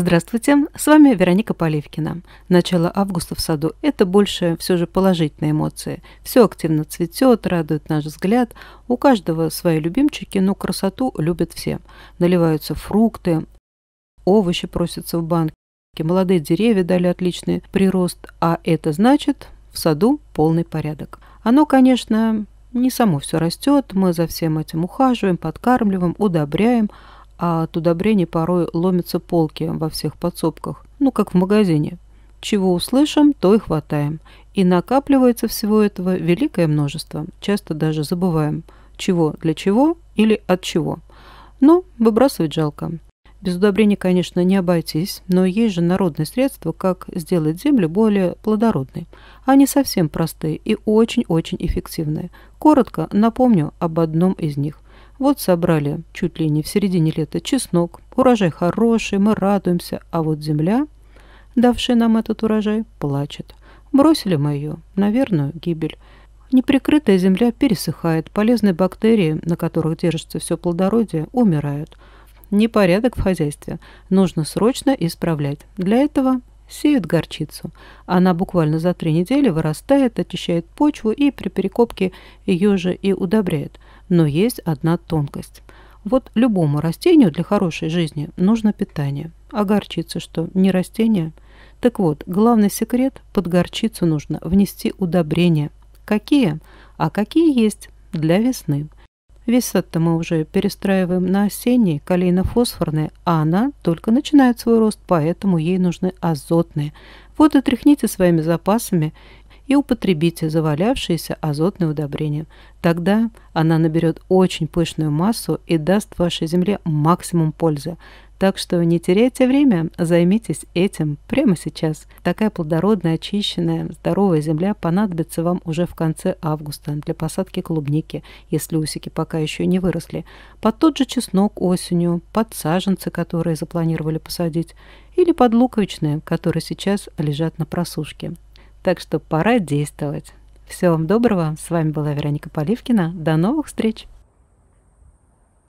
Здравствуйте, с вами Вероника Поливкина. Начало августа в саду – это больше все же положительные эмоции. Все активно цветет, радует наш взгляд. У каждого свои любимчики, но красоту любят все. Наливаются фрукты, овощи просятся в банки, молодые деревья дали отличный прирост, а это значит в саду полный порядок. Оно, конечно, не само все растет, мы за всем этим ухаживаем, подкармливаем, удобряем – а от удобрений порой ломятся полки во всех подсобках, ну как в магазине. Чего услышим, то и хватаем. И накапливается всего этого великое множество. Часто даже забываем, чего для чего или от чего. Но ну, выбрасывать жалко. Без удобрений, конечно, не обойтись, но есть же народные средства, как сделать землю более плодородной. Они совсем простые и очень-очень эффективные. Коротко напомню об одном из них. Вот собрали чуть ли не в середине лета чеснок. Урожай хороший, мы радуемся, а вот земля, давшая нам этот урожай, плачет. Бросили мы ее наверное, гибель. Неприкрытая земля пересыхает, полезные бактерии, на которых держится все плодородие, умирают. Непорядок в хозяйстве нужно срочно исправлять. Для этого сеют горчицу. Она буквально за три недели вырастает, очищает почву и при перекопке ее же и удобряет – но есть одна тонкость. Вот любому растению для хорошей жизни нужно питание. А горчица что, не растение? Так вот, главный секрет – под горчицу нужно внести удобрения. Какие? А какие есть для весны. Весь то мы уже перестраиваем на осенние, калийно-фосфорные, а она только начинает свой рост, поэтому ей нужны азотные. Вот и тряхните своими запасами и употребите завалявшиеся азотные удобрения. Тогда она наберет очень пышную массу и даст вашей земле максимум пользы. Так что не теряйте время, займитесь этим прямо сейчас. Такая плодородная, очищенная, здоровая земля понадобится вам уже в конце августа для посадки клубники, если усики пока еще не выросли, под тот же чеснок осенью, под саженцы, которые запланировали посадить, или под луковичные, которые сейчас лежат на просушке. Так что пора действовать. Всего вам доброго. С вами была Вероника Поливкина. До новых встреч!